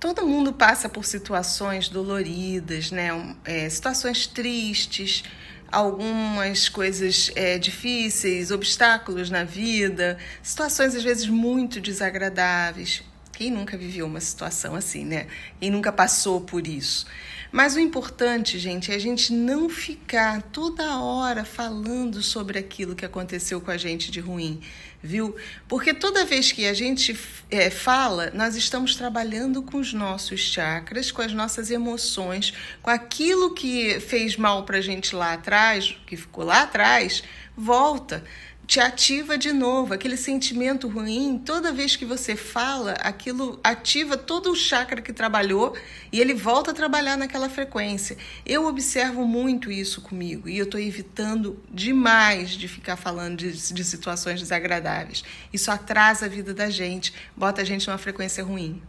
todo mundo passa por situações doloridas, né? É, situações tristes, algumas coisas é, difíceis, obstáculos na vida, situações às vezes muito desagradáveis. Quem nunca viveu uma situação assim, né? Quem nunca passou por isso? Mas o importante, gente, é a gente não ficar toda hora falando sobre aquilo que aconteceu com a gente de ruim, viu? Porque toda vez que a gente é, fala, nós estamos trabalhando com os nossos chakras, com as nossas emoções, com aquilo que fez mal para a gente lá atrás, que ficou lá atrás, volta te ativa de novo, aquele sentimento ruim, toda vez que você fala, aquilo ativa todo o chakra que trabalhou e ele volta a trabalhar naquela frequência. Eu observo muito isso comigo e eu estou evitando demais de ficar falando de, de situações desagradáveis. Isso atrasa a vida da gente, bota a gente numa frequência ruim.